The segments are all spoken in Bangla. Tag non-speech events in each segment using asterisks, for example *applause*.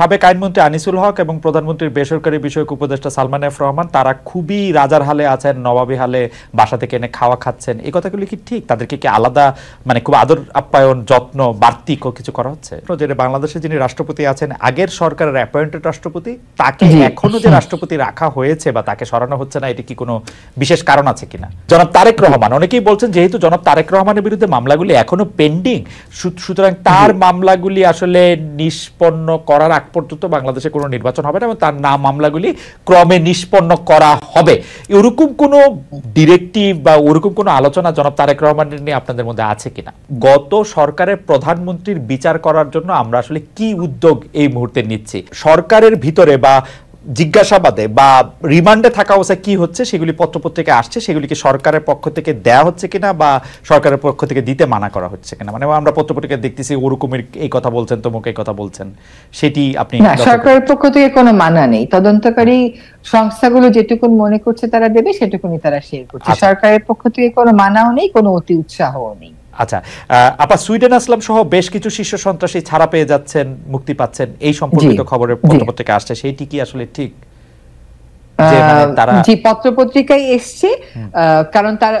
সাবেক আইনমন্ত্রী আনিসুল হক এবং প্রধানমন্ত্রীর বেসরকারি বিষয়ক উপদেষ্টা সালমান এফ রহমান তারা খুবই রাজার হালে আছেন নবাবী হালে বাসা থেকে এনে খাওয়া খাচ্ছেন এই কথাগুলি কি ঠিক তাদেরকে কি আলাদা মানে খুব আদর আপ্যায়ন যত্ন বাড়তি কিছু করা হচ্ছে যেটা বাংলাদেশে যিনি রাষ্ট্রপতি আছেন আগের সরকারের অ্যাপয়েন্টেড রাষ্ট্রপতি তাকে এখনো যে রাষ্ট্রপতি রাখা হয়েছে বা তাকে সরানো হচ্ছে না এটি কি কোনো বিশেষ কারণ আছে কিনা জনাব তারেক রহমান অনেকেই বলছেন যেহেতু জনাব তারেক রহমানের বিরুদ্ধে মামলাগুলি এখনো পেন্ডিং সুতরাং তার মামলাগুলি আসলে নিষ্পন্ন করার আগ পর্যন্ত বাংলাদেশে কোনো নির্বাচন হবে না এবং তার নাম মামলাগুলি ক্রমে নিষ্পন্ন করা হবে এরকম কোনো ডিরেক্টিভ বা ওরকম কোনো আলোচনা জনাব তারেক রহমানের নিয়ে আপনাদের মধ্যে আছে কিনা গত সরকারের প্রধানমন্ত্রীর বিচার করার জন্য আমরা আসলে কি উদ্যোগ এই মুহূর্তে নিচ্ছি সরকারের ভিতরে বা জিজ্ঞাসাবাদে বা রিমান্ডে থাকা অবস্থায় কি হচ্ছে সেগুলি পত্রপত্রিকায় আসছে সেগুলিকে সরকারের পক্ষ থেকে দেয়া হচ্ছে কিনা বা সরকারের পক্ষ থেকে দিতে মানা করা হচ্ছে কিনা মানে আমরা পত্রপত্রিকায় দেখতেছি ওরকমের এই কথা বলছেন তোমাকে এই কথা বলছেন সেটি আপনি সরকারের পক্ষ থেকে কোনো মানা নেই তদন্তকারী সংস্থাগুলো যেটুকু মনে করছে তারা দেবে সেটুকুনি তারা শেয়ার করছে আচ্ছা। সরকারের পক্ষ থেকে কোনো মানাও নেই কোনো অতি উৎসাহও নেই আচ্ছা আপা সুইডেন আসলাম সহ বেশ কিছু শীর্ষ সন্ত্রাসী ছাড়া পেয়ে যাচ্ছেন মুক্তি পাচ্ছেন এই সম্পর্কিত খবরের পত্রপত্রিকা আসছে সেইটি কি আসলে ঠিক মানে জি পত্রপত্রিকায় এসছে কারণ তার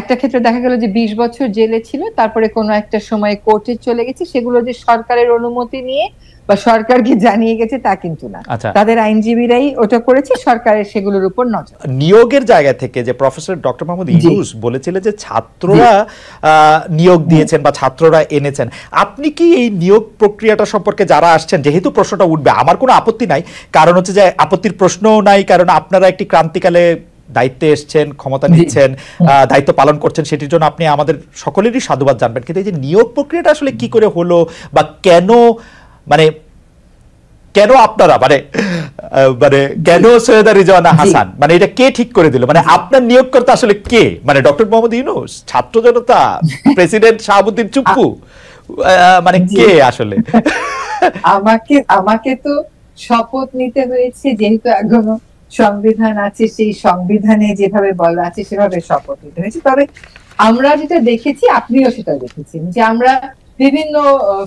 একটা ক্ষেত্রে দেখা গেল যে বিশ বছর জেলে ছিল তারপরে কোনো একটা সময় কোর্টে চলে গেছে সেগুলো যে সরকারের অনুমতি নিয়ে বা সরকারকে জানিয়ে গেছে তা কিন্তু না আচ্ছা। তাদের আইনজীবীরাই ওটা করেছে সরকারের সেগুলোর উপর নজর নিয়োগের জায়গা থেকে যে প্রফেসর ডক্টর মাহমুদ ইউস বলেছিলেন যে ছাত্ররা নিয়োগ দিয়েছেন বা ছাত্ররা এনেছেন আপনি কি এই নিয়োগ প্রক্রিয়াটা সম্পর্কে যারা আসছেন যেহেতু প্রশ্নটা উঠবে আমার কোনো আপত্তি নাই কারণ হচ্ছে যে আপত্তির প্রশ্নও নাই কারণ আপনারা একটি ক্রান্তিকালে দায়িত্বে এসছেন ক্ষমতা নিচ্ছেন দায়িত্ব পালন করছেন সেটির জন্য আপনি আমাদের সকলেরই সাধুবাদ জানবেন কিন্তু এই যে নিয়োগ প্রক্রিয়াটা আসলে কি করে হলো বা কেন মানে কেন আপনারা মানে মানে কেন সৈয়দ রিজওয়ানা হাসান মানে এটা কে ঠিক করে দিল মানে আপনার নিয়োগকর্তা আসলে কে মানে ডক্টর মোহাম্মদ ইউনুস ছাত্র জনতা *laughs* প্রেসিডেন্ট শাহাবুদ্দিন চুপ্পু মানে কে আসলে *laughs* আমাকে আমাকে তো শপথ নিতে হয়েছে যেহেতু এখনো সংবিধান আছে সেই সংবিধানে যেভাবে বলা আছে সেভাবে শপথ নিতে হয়েছে তবে আমরা যেটা দেখেছি আপনিও সেটা দেখেছেন যে আমরা বিভিন্ন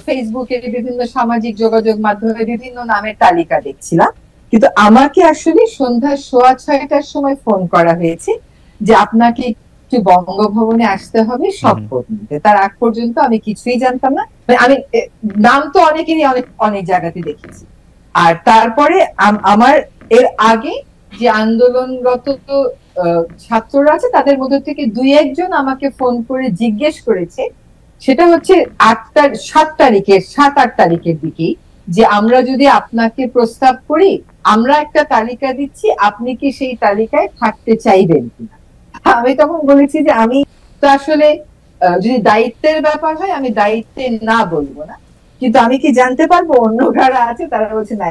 ফেসবুকে বিভিন্ন সামাজিক যোগাযোগ মাধ্যমে বিভিন্ন নামের তালিকা দেখছিলাম কিন্তু আমাকে আসলে সন্ধ্যা সোয়া ছয়টার সময় ফোন করা হয়েছে যে আপনাকে একটু বঙ্গভবনে আসতে হবে শপথ নিতে তার আগ পর্যন্ত আমি কিছুই জানতাম না মানে আমি নাম তো অনেকেরই অনেক অনেক জায়গাতে দেখেছি আর তারপরে আমার এর আগে যে আন্দোলনরত ছাত্ররা আছে তাদের মধ্যে থেকে দুই একজন আমাকে ফোন করে জিজ্ঞেস করেছে সেটা হচ্ছে আট সাত তারিখের সাত আট তারিখের দিকেই যে আমরা যদি আপনাকে প্রস্তাব করি আমরা একটা তালিকা দিচ্ছি আপনি কি সেই তালিকায় থাকতে চাইবেন কিনা আমি তখন বলেছি যে আমি তো আসলে যদি দায়িত্বের ব্যাপার হয় আমি দায়িত্বে না বলবো না কিন্তু আমি কি জানতে পারবো অন্য কারা আছে তারা বলছে না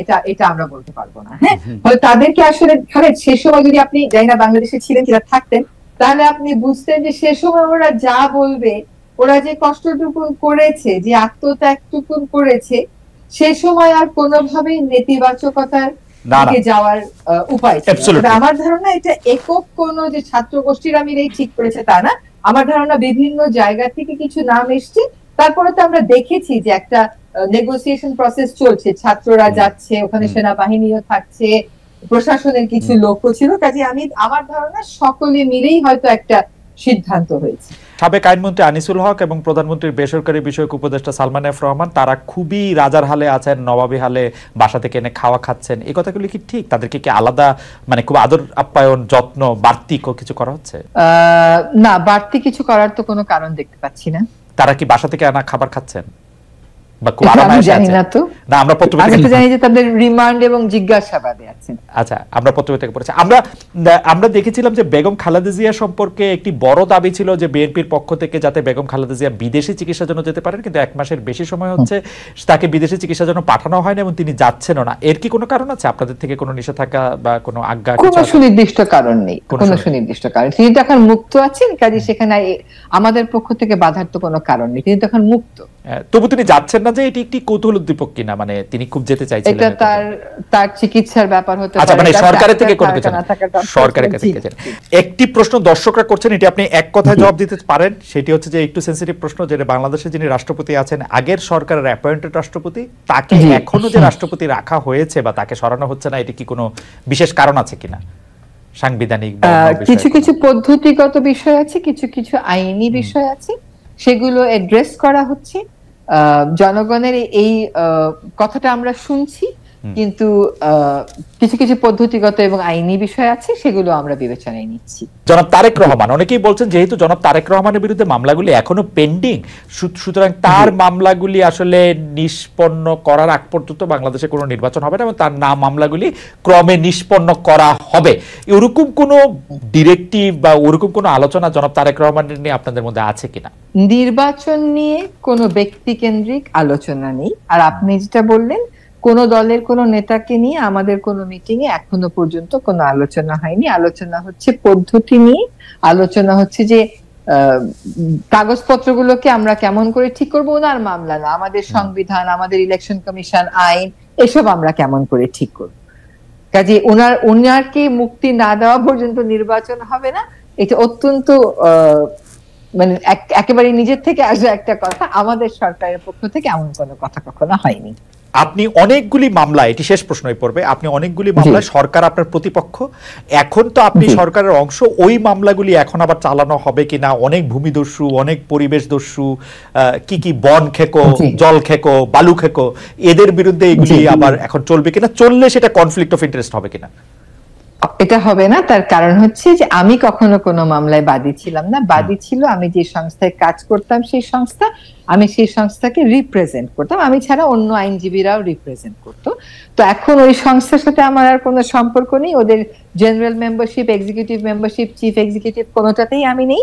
এটা এটা আমরা বলতে পারবো না হ্যাঁ তাদেরকে আসলে খালেদ সে সময় যদি আপনি যাই না বাংলাদেশে ছিলেন যারা থাকতেন তাহলে আপনি বুঝতেন যে সে সময় ওরা যা বলবে ওরা যে কষ্টটুকু করেছে যে আত্মত্যাগটুকু করেছে সে সময় আর কোনোভাবেই নেতিবাচকতার দিকে যাওয়ার উপায় আমার ধারণা এটা একক কোন যে ছাত্র গোষ্ঠীর আমি এই ঠিক করেছে তা না আমার ধারণা বিভিন্ন জায়গা থেকে কিছু নাম এসছে তারপরে তো আমরা দেখেছি যে একটা নেগোসিয়েশন প্রসেস চলছে ছাত্ররা যাচ্ছে ওখানে সেনাবাহিনীও থাকছে প্রশাসনের কিছু লোকও ছিল কাজে আমি আমার ধারণা সকলে মিলেই হয়তো একটা সিদ্ধান্ত হয়েছে সাবেক আইনমন্ত্রী আনিসুল হক এবং প্রধানমন্ত্রীর বেসরকারি বিষয়ক উপদেষ্টা সালমান এফ রহমান তারা খুবই রাজার হালে আছেন নবাবি হালে বাসা থেকে এনে খাওয়া খাচ্ছেন এই কথাগুলি কি ঠিক তাদেরকে কি আলাদা মানে খুব আদর আপ্যায়ন যত্ন বাড়তি কিছু করা হচ্ছে না বাড়তি কিছু করার তো কোনো কারণ দেখতে পাচ্ছি না তারা কি বাসা থেকে আনা খাবার খাচ্ছেন বা খুব আরামে আচ্ছা, জানি না তো না আমরা পত্রপত্রিকা আমি তো জানি যে তাদের রিমান্ড এবং জিজ্ঞাসাবাদে আছেন আচ্ছা আমরা পত্রপত্রিকা পড়েছি আমরা আমরা দেখেছিলাম যে বেগম খালেদা জিয়া সম্পর্কে একটি বড় দাবি ছিল যে বিএনপির পক্ষ থেকে যাতে বেগম খালেদা জিয়া বিদেশি চিকিৎসার জন্য যেতে পারেন কিন্তু এক মাসের বেশি সময় হচ্ছে তাকে বিদেশি চিকিৎসার জন্য পাঠানো হয় না এবং তিনি যাচ্ছেনও না এর কি কোনো কারণ আছে আপনাদের থেকে কোনো নিষেধাজ্ঞা বা কোনো আজ্ঞা কোনো সুনির্দিষ্ট কারণ নেই কোনো সুনির্দিষ্ট কারণ তিনি তো এখন মুক্ত আছেন কাজে সেখানে আমাদের পক্ষ থেকে বাধার তো কোনো কারণ নেই তিনি তো এখন মুক্ত হ্যাঁ, তবু তিনি যাচ্ছেন না না যে এটি একটি কৌতূহল উদ্দীপক কিনা মানে তিনি খুব যেতে চাইছিলেন এটা তার তার চিকিৎসার ব্যাপার হতে আচ্ছা মানে সরকারের থেকে কোনো কিছু না সরকারের কাছে গেছেন একটি প্রশ্ন দর্শকরা করছেন এটি আপনি এক কথায় জবাব দিতে পারেন সেটি হচ্ছে যে একটু সেনসিটিভ প্রশ্ন যে বাংলাদেশে যিনি রাষ্ট্রপতি আছেন আগের সরকারের অ্যাপয়েন্টেড রাষ্ট্রপতি তাকে এখনো যে রাষ্ট্রপতি রাখা হয়েছে বা তাকে সরানো হচ্ছে না এটি কি কোনো বিশেষ কারণ আছে কিনা সাংবিধানিক কিছু কিছু পদ্ধতিগত বিষয় আছে কিছু কিছু আইনি বিষয় আছে সেগুলো এড্রেস করা হচ্ছে জনগণের এই কথাটা আমরা শুনছি কিন্তু কিছু কিছু পদ্ধতিগত এবং আইনি বিষয় আছে সেগুলো আমরা বিবেচনায় নিচ্ছি জনাব তারেক রহমান অনেকেই বলছেন যেহেতু জনাব তারেক রহমানের বিরুদ্ধে মামলাগুলি এখনো পেন্ডিং সুতরাং তার মামলাগুলি আসলে নিষ্পন্ন করার আগ পর্যন্ত বাংলাদেশে কোনো নির্বাচন হবে না এবং তার নাম মামলাগুলি ক্রমে নিষ্পন্ন করা হবে এরকম কোনো ডিরেক্টিভ বা ওরকম কোনো আলোচনা জনাব তারেক রহমানের নিয়ে আপনাদের মধ্যে আছে কিনা নির্বাচন নিয়ে কোনো ব্যক্তি কেন্দ্রিক আলোচনা নেই আর আপনি যেটা বললেন কোনো দলের কোনো নেতাকে নিয়ে আমাদের কোনো মিটিং এ এখনো পর্যন্ত কোনো আলোচনা হয়নি আলোচনা হচ্ছে পদ্ধতি নিয়ে আলোচনা হচ্ছে যে কাগজপত্রগুলোকে আমরা কেমন করে ঠিক করবো ওনার মামলা না আমাদের সংবিধান আমাদের ইলেকশন কমিশন আইন এসব আমরা কেমন করে ঠিক করব কাজে ওনার ওনারকে মুক্তি না দেওয়া পর্যন্ত নির্বাচন হবে না এটা অত্যন্ত মানে একেবারে নিজের থেকে আসা একটা কথা আমাদের সরকারের পক্ষ থেকে এমন কোনো কথা কখনো হয়নি আপনি অনেকগুলি মামলা এটি শেষ প্রশ্নই পড়বে আপনি অনেকগুলি মামলায় সরকার আপনার প্রতিপক্ষ এখন তো আপনি সরকারের অংশ ওই মামলাগুলি এখন আবার চালানো হবে কিনা অনেক ভূমিদস্যু অনেক পরিবেশ দস্যু কি কি বন খেকো জল খেকো বালু খেকো এদের বিরুদ্ধে এগুলি আবার এখন চলবে কিনা চললে সেটা কনফ্লিক্ট অফ ইন্টারেস্ট হবে কিনা এটা হবে না তার কারণ হচ্ছে যে আমি কখনো কোনো মামলায় বাদী ছিলাম না বাদী ছিল আমি যে সংস্থায় কাজ করতাম সেই সংস্থা আমি সেই সংস্থাকে রিপ্রেজেন্ট করতাম আমি ছাড়া অন্য আইনজীবীরাও রিপ্রেজেন্ট করতো তো এখন ওই সংস্থার সাথে আমার আর কোনো সম্পর্ক নেই ওদের general membership executive membership chief executive কোনোটাতেই আমি নেই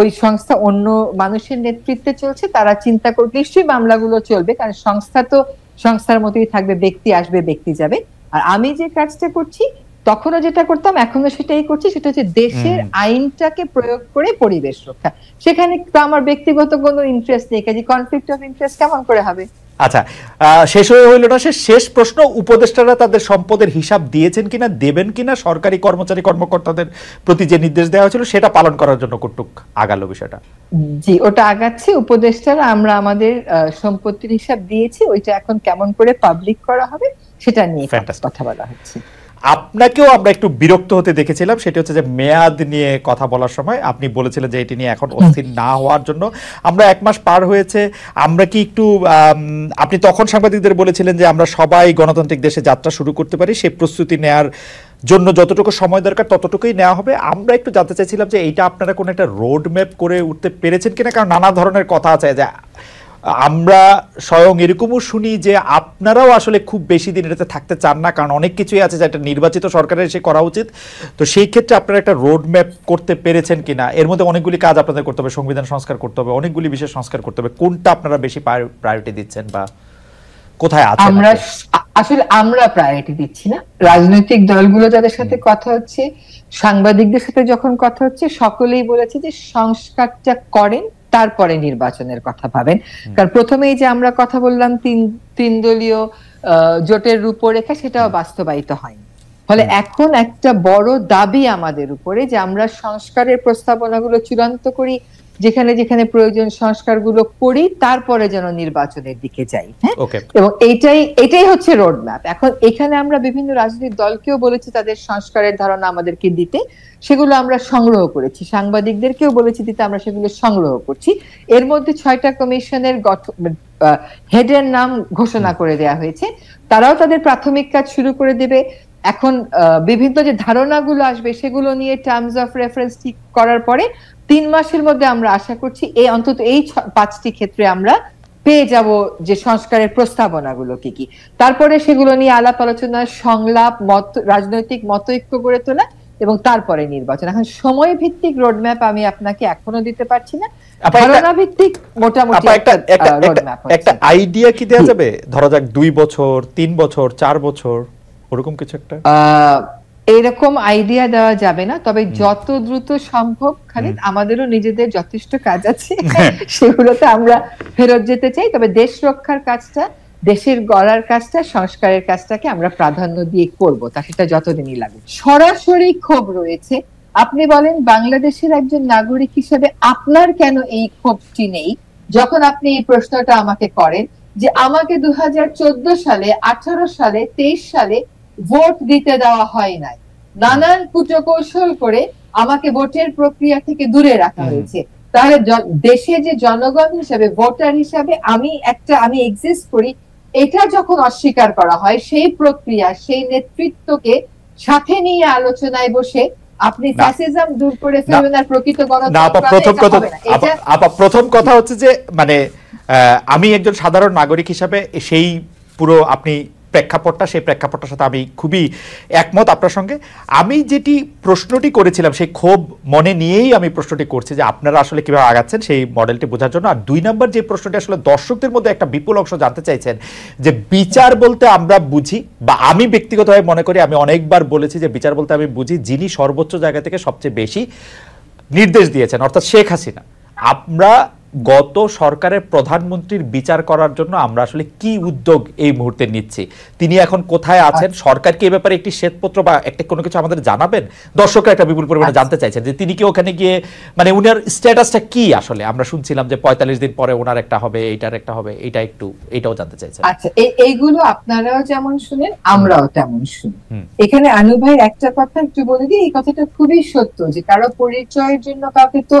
ওই সংস্থা অন্য মানুষের নেতৃত্বে চলছে তারা চিন্তা করবে নিশ্চয়ই মামলাগুলো চলবে কারণ সংস্থা তো সংস্থার মতোই থাকবে ব্যক্তি আসবে ব্যক্তি যাবে আর আমি যে কাজটা করছি তখনও যেটা করতাম এখনো সেটাই করছি সেটা হচ্ছে দেশের আইনটাকে প্রয়োগ করে পরিবেশ রক্ষা সেখানে তো আমার ব্যক্তিগত কোনো ইন্টারেস্ট নেই কাজে কনফ্লিক্ট অফ ইন্টারেস্ট কেমন করে হবে আচ্ছা শেষ হয়ে হইল না সে শেষ প্রশ্ন উপদেষ্টারা তাদের সম্পদের হিসাব দিয়েছেন কিনা দেবেন কিনা সরকারি কর্মচারী কর্মকর্তাদের প্রতি যে নির্দেশ দেওয়া হয়েছিল সেটা পালন করার জন্য কটুক আগালো বিষয়টা জি ওটা আগাচ্ছে উপদেষ্টারা আমরা আমাদের সম্পত্তির হিসাব দিয়েছি ওইটা এখন কেমন করে পাবলিক করা হবে সেটা নিয়ে কথা বলা হচ্ছে আপনাকেও আমরা একটু বিরক্ত হতে দেখেছিলাম সেটি হচ্ছে যে মেয়াদ নিয়ে কথা বলার সময় আপনি বলেছিলেন যে এটি নিয়ে এখন অস্থির না হওয়ার জন্য আমরা এক মাস পার হয়েছে আমরা কি একটু আপনি তখন সাংবাদিকদের বলেছিলেন যে আমরা সবাই গণতান্ত্রিক দেশে যাত্রা শুরু করতে পারি সে প্রস্তুতি নেয়ার জন্য যতটুকু সময় দরকার ততটুকুই নেওয়া হবে আমরা একটু জানতে চাইছিলাম যে এইটা আপনারা কোনো একটা রোড ম্যাপ করে উঠতে পেরেছেন কিনা কারণ নানা ধরনের কথা আছে যে আমরা স্বয়ং এরকমও শুনি যে আপনারাও আসলে খুব বেশি দিন এটাতে থাকতে চান না কারণ অনেক কিছুই আছে যেটা নির্বাচিত সরকারের এসে করা উচিত তো সেই ক্ষেত্রে আপনারা একটা রোডম্যাপ করতে পেরেছেন কিনা এর মধ্যে অনেকগুলি কাজ আপনাদের করতে হবে সংবিধান সংস্কার করতে হবে অনেকগুলি বিষয় সংস্কার করতে হবে কোনটা আপনারা বেশি প্রায়োরিটি দিচ্ছেন বা কোথায় আছে আমরা আসলে আমরা প্রায়োরিটি দিচ্ছি না রাজনৈতিক দলগুলো যাদের সাথে কথা হচ্ছে সাংবাদিকদের সাথে যখন কথা হচ্ছে সকলেই বলেছে যে সংস্কারটা করেন তারপরে নির্বাচনের কথা ভাবেন কারণ প্রথমেই যে আমরা কথা বললাম তিন তিন দলীয় জোটের রূপরেখা সেটাও বাস্তবায়িত হয়নি ফলে এখন একটা বড় দাবি আমাদের উপরে যে আমরা সংস্কারের প্রস্তাবনাগুলো চূড়ান্ত করি যেখানে যেখানে প্রয়োজন সংস্কারগুলো করি তারপরে যেন নির্বাচনের দিকে যাই হ্যাঁ এবং এইটাই এটাই হচ্ছে রোডম্যাপ এখন এখানে আমরা বিভিন্ন রাজনৈতিক দলকেও বলেছি তাদের সংস্কারের ধারণা আমাদেরকে দিতে সেগুলো আমরা সংগ্রহ করেছি সাংবাদিকদেরকেও বলেছি দিতে আমরা সেগুলো সংগ্রহ করছি এর মধ্যে ছয়টা কমিশনের গঠন হেডের নাম ঘোষণা করে দেয়া হয়েছে তারাও তাদের প্রাথমিক কাজ শুরু করে দেবে এখন বিভিন্ন যে ধারণাগুলো আসবে সেগুলো নিয়ে টার্মস অফ রেফারেন্স ঠিক করার পরে তিন মাসের মধ্যে আমরা আশা করছি এই অন্তত এই পাঁচটি ক্ষেত্রে আমরা পেয়ে যাব যে সংস্কারের প্রস্তাবনাগুলো কি কি তারপরে সেগুলো নিয়ে আলাপ আলোচনা সংলাপ মত রাজনৈতিক মতৈক্য গড়ে তোলা এবং তারপরে নির্বাচন এখন সময় ভিত্তিক রোডম্যাপ আমি আপনাকে এখনো দিতে পারছি না ধারণা ভিত্তিক মোটামুটি একটা একটা আইডিয়া কি দেওয়া যাবে ধরা যাক দুই বছর তিন বছর চার বছর ওরকম কিছু একটা এরকম আইডিয়া দেওয়া যাবে না তবে যত দ্রুত সম্ভব খালিদ আমাদেরও নিজেদের যথেষ্ট কাজ আছে হ্যাঁ। *laughs* সেগুলোতে আমরা ফেরত যেতে চাই তবে দেশ রক্ষার কাজটা দেশের গড়ার কাজটা সংস্কারের কাজটাকে আমরা প্রাধান্য দিয়ে করব তা সেটা যতদিনই লাগে সরাসরি ক্ষোভ রয়েছে আপনি বলেন বাংলাদেশের একজন নাগরিক হিসেবে আপনার কেন এই ক্ষোভটি নেই যখন আপনি এই প্রশ্নটা আমাকে করেন যে আমাকে দু সালে আঠারো সালে তেইশ সালে ভোট দিতে দেওয়া হয় নাই নানান কুটকৌশল করে আমাকে ভোটের প্রক্রিয়া থেকে দূরে রাখা হয়েছে তাহলে দেশে যে জনগণ হিসাবে ভোটার হিসাবে আমি একটা আমি এক্সিস্ট করি এটা যখন অস্বীকার করা হয় সেই প্রক্রিয়া সেই নেতৃত্বকে সাথে নিয়ে আলোচনায় বসে আপনি দূর করে আর প্রকৃত প্রথম কথা হচ্ছে যে মানে আমি একজন সাধারণ নাগরিক হিসাবে সেই পুরো আপনি প্রেক্ষাপটটা সেই প্রেক্ষাপটটার সাথে আমি খুবই একমত আপনার সঙ্গে আমি যেটি প্রশ্নটি করেছিলাম সেই ক্ষোভ মনে নিয়েই আমি প্রশ্নটি করছি যে আপনারা আসলে কীভাবে আগাচ্ছেন সেই মডেলটি বোঝার জন্য আর দুই নম্বর যে প্রশ্নটি আসলে দর্শকদের মধ্যে একটা বিপুল অংশ জানতে চাইছেন যে বিচার বলতে আমরা বুঝি বা আমি ব্যক্তিগতভাবে মনে করি আমি অনেকবার বলেছি যে বিচার বলতে আমি বুঝি যিনি সর্বোচ্চ জায়গা থেকে সবচেয়ে বেশি নির্দেশ দিয়েছেন অর্থাৎ শেখ হাসিনা আমরা গত সরকারের প্রধানমন্ত্রীর বিচার করার জন্য আমরা আসলে কি উদ্যোগ এই মুহূর্তে নিচ্ছি তিনি এখন কোথায় আছেন আচ্ছা। সরকার কি ব্যাপারে একটি শ্বেতপত্র বা একটা কোনো কিছু আমাদের জানাবেন দর্শকরা একটা বিপুল পরিমাণে আচ্ছা। জানতে চাইছেন যে তিনি কি ওখানে গিয়ে মানে উনার স্ট্যাটাসটা কি আসলে আমরা শুনছিলাম যে পঁয়তাল্লিশ দিন পরে ওনার একটা হবে এইটার একটা হবে এটা একটু এটাও জানতে চাইছেন আচ্ছা এইগুলো আপনারাও যেমন শুনেন আমরাও তেমন শুনি এখানে আনু ভাই একটা কথা একটু বলে দিই এই কথাটা খুবই সত্য যে কারো পরিচয়ের জন্য কাউকে তো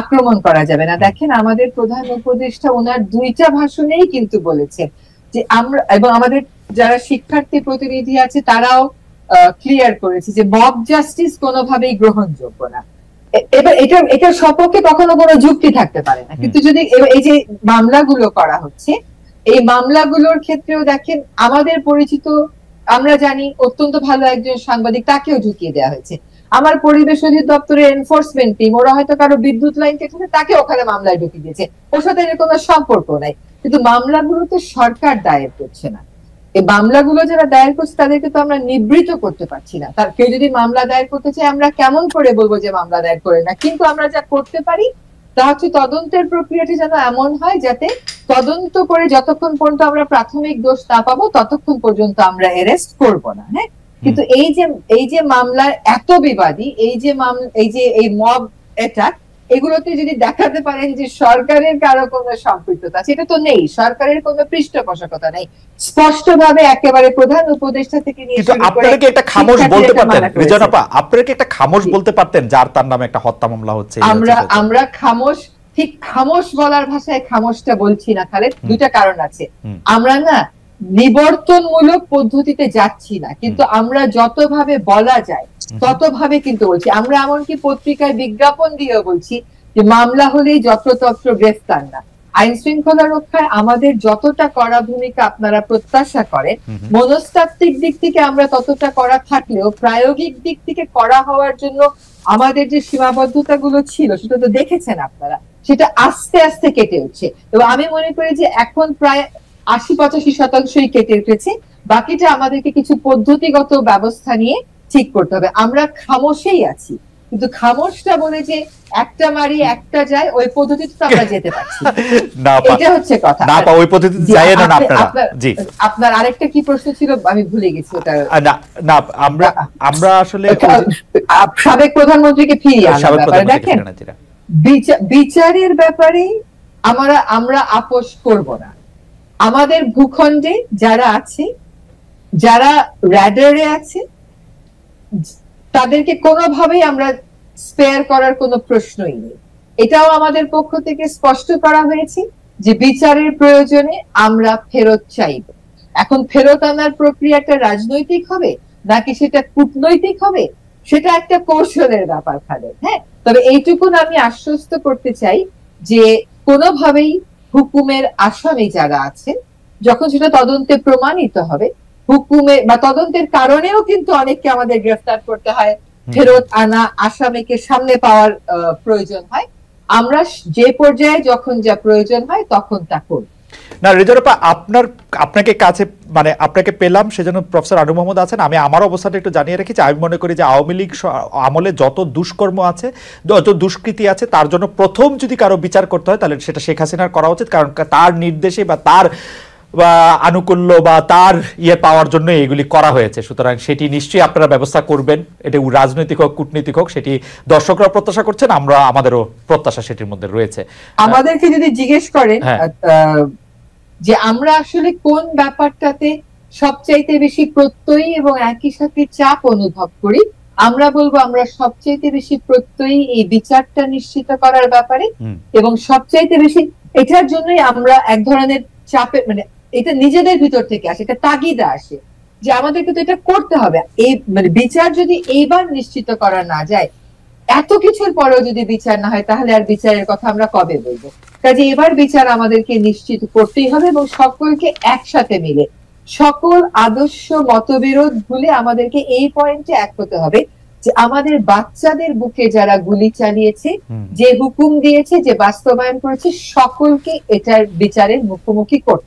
আক্রমণ করা যাবে না দেখেন আমাদের প্রধান উপদেষ্টা ওনার দুইটা ভাষণেই কিন্তু বলেছে যে আমরা এবং আমাদের যারা শিক্ষার্থী প্রতিনিধি আছে তারাও ক্লিয়ার করেছে যে মব জাস্টিস কোনোভাবেই গ্রহণযোগ্য না এবার এটা এটার সপক্ষে কখনো কোনো যুক্তি থাকতে পারে না কিন্তু যদি এই যে মামলাগুলো করা হচ্ছে এই মামলাগুলোর ক্ষেত্রেও দেখেন আমাদের পরিচিত আমরা জানি অত্যন্ত ভালো একজন সাংবাদিক তাকেও ঢুকিয়ে দেওয়া হয়েছে আমার পরিবেশ অধিদপ্তরের এনফোর্সমেন্ট টিম ওরা হয়তো কারো বিদ্যুৎ লাইন কেটেছে তাকে ওখানে মামলায় ঢুকে দিয়েছে ওর সাথে এর কোনো সম্পর্ক নাই কিন্তু গুলোতে সরকার দায়ের করছে না এই মামলাগুলো যারা দায়ের করছে তাদেরকে তো আমরা নিবৃত করতে পারছি না তার কেউ যদি মামলা দায়ের করতে চাই আমরা কেমন করে বলবো যে মামলা দায়ের করে না কিন্তু আমরা যা করতে পারি তা হচ্ছে তদন্তের প্রক্রিয়াটি যেন এমন হয় যাতে তদন্ত করে যতক্ষণ পর্যন্ত আমরা প্রাথমিক দোষ না পাবো ততক্ষণ পর্যন্ত আমরা এরেস্ট করব না হ্যাঁ কিন্তু এই যে এই যে মামলার এত বিবাদী এই যে এই যে এই মব এটা এগুলোতে যদি দেখাতে পারেন যে সরকারের কারো কোনো সম্পৃক্ততা সেটা তো নেই সরকারের কোনো পৃষ্ঠপোষকতা নেই স্পষ্টভাবে একেবারে প্রধান উপদেষ্টা থেকে নিয়ে আপনারা কি একটা খামোশ বলতে পারতেন রিজনাপা আপনারা কি একটা খামোশ বলতে পারতেন যার তার নামে একটা হত্যা মামলা হচ্ছে আমরা আমরা খামোশ ঠিক খামোশ বলার ভাষায় খামোশটা বলছি না খালেদ দুটা কারণ আছে আমরা না নিবর্তনমূলক পদ্ধতিতে যাচ্ছি না কিন্তু আমরা যতভাবে বলা যায় ততভাবে কিন্তু বলছি আমরা এমনকি পত্রিকায় বিজ্ঞাপন দিয়ে বলছি যে মামলা হলেই যত্রতত্র গ্রেফতার না আইন শৃঙ্খলা রক্ষায় আমাদের যতটা করা ভূমিকা আপনারা প্রত্যাশা করেন মনস্তাত্ত্বিক দিক থেকে আমরা ততটা করা থাকলেও প্রায়োগিক দিক থেকে করা হওয়ার জন্য আমাদের যে সীমাবদ্ধতা গুলো ছিল সেটা তো দেখেছেন আপনারা সেটা আস্তে আস্তে কেটে উঠছে এবং আমি মনে করি যে এখন প্রায় আশি পঁচাশি শতাংশই কেটে উঠেছে বাকিটা আমাদেরকে কিছু পদ্ধতিগত ব্যবস্থা নিয়ে ঠিক করতে হবে আমরা খামোশেই আছি কিন্তু খামোশটা বলে যে একটা মারি একটা যায় ওই পদ্ধতিতে তো আমরা যেতে পারছি *laughs* এটা হচ্ছে কথা না ওই পদ্ধতিতে যায় না আপনারা জি আপনার আরেকটা কি প্রশ্ন ছিল আমি ভুলে গেছি ওটা না না আমরা আমরা আসলে সাবেক প্রধানমন্ত্রীকে ফিরিয়ে আনা দেখেন বিচারের ব্যাপারে আমরা আমরা আপোষ করব না আমাদের ভূখণ্ডে যারা আছে যারা র্যাডারে আছে তাদেরকে কোনোভাবেই আমরা স্পেয়ার করার কোনো প্রশ্নই নেই এটাও আমাদের পক্ষ থেকে স্পষ্ট করা হয়েছে যে বিচারের প্রয়োজনে আমরা ফেরত চাইব এখন ফেরত আনার প্রক্রিয়াটা রাজনৈতিক হবে নাকি সেটা কূটনৈতিক হবে সেটা একটা কৌশলের ব্যাপার খালেদ হ্যাঁ তবে এইটুকুন আমি আশ্বস্ত করতে চাই যে কোনোভাবেই হুকুমের আসামি যারা আছে যখন সেটা তদন্তে প্রমাণিত হবে হুকুমে বা তদন্তের কারণেও কিন্তু অনেককে আমাদের গ্রেফতার করতে হয় ফেরত আনা আসামিকে সামনে পাওয়ার প্রয়োজন হয় আমরা যে পর্যায়ে যখন যা প্রয়োজন হয় তখন তা করি না রেজারপা আপনার আপনাকে কাছে মানে আপনাকে পেলাম সেজন্য প্রফেসর আনু মোহাম্মদ আছেন আমি আমার অবস্থাটা একটু জানিয়ে রেখেছি আমি মনে করি যে আওয়ামী লীগ আমলে যত দুষ্কর্ম আছে যত দুষ্কৃতি আছে তার জন্য প্রথম যদি কারো বিচার করতে হয় তাহলে সেটা শেখ হাসিনার করা উচিত কারণ তার নির্দেশে বা তার বা আনুকূল্য বা তার ইয়ে পাওয়ার জন্য এগুলি করা হয়েছে সুতরাং সেটি নিশ্চয়ই আপনারা ব্যবস্থা করবেন এটা রাজনৈতিক হোক কূটনীতিক হোক সেটি দর্শকরা প্রত্যাশা করছেন আমরা আমাদেরও প্রত্যাশা সেটির মধ্যে রয়েছে আমাদেরকে যদি জিজ্ঞেস করেন হ্যাঁ। যে আমরা আসলে কোন ব্যাপারটাতে সবচাইতে বেশি প্রত্যয়ী এবং একই সাথে চাপ অনুভব করি আমরা বলবো আমরা সবচাইতে বেশি প্রত্যয়ী এই বিচারটা নিশ্চিত করার ব্যাপারে এবং সবচাইতে বেশি এটার জন্যই আমরা এক ধরনের চাপে মানে এটা নিজেদের ভিতর থেকে আসে এটা তাগিদা আসে যে আমাদেরকে তো এটা করতে হবে এই মানে বিচার যদি এইবার নিশ্চিত করা না যায় এত কিছুর পরেও যদি বিচার না হয় তাহলে আর বিচারের কথা আমরা কবে বলবো কাজে এবার বিচার আমাদেরকে নিশ্চিত করতেই হবে এবং সকলকে একসাথে মিলে সকল আদর্শ মতবিরোধ ভুলে আমাদেরকে এই পয়েন্টে এক হতে হবে যে আমাদের বাচ্চাদের বুকে যারা গুলি চালিয়েছে যে হুকুম দিয়েছে যে বাস্তবায়ন করেছে সকলকে এটার বিচারের মুখোমুখি করতে